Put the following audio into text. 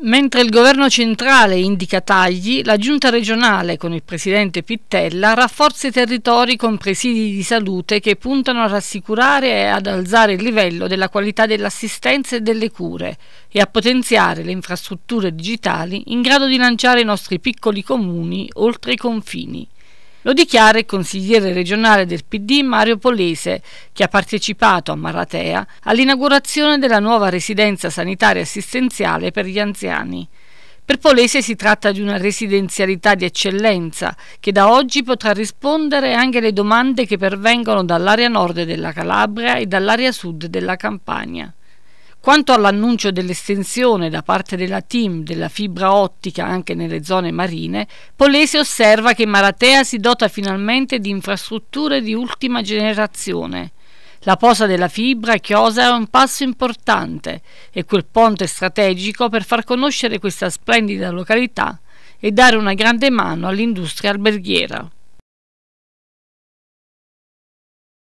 Mentre il governo centrale indica tagli, la giunta regionale con il presidente Pittella rafforza i territori con presidi di salute che puntano a rassicurare e ad alzare il livello della qualità dell'assistenza e delle cure e a potenziare le infrastrutture digitali in grado di lanciare i nostri piccoli comuni oltre i confini. Lo dichiara il consigliere regionale del PD Mario Polese, che ha partecipato a Maratea all'inaugurazione della nuova residenza sanitaria assistenziale per gli anziani. Per Polese si tratta di una residenzialità di eccellenza che da oggi potrà rispondere anche alle domande che pervengono dall'area nord della Calabria e dall'area sud della Campania. Quanto all'annuncio dell'estensione da parte della TIM della fibra ottica anche nelle zone marine, Polesi osserva che Maratea si dota finalmente di infrastrutture di ultima generazione. La posa della fibra a Chiosa è un passo importante e quel ponte strategico per far conoscere questa splendida località e dare una grande mano all'industria alberghiera.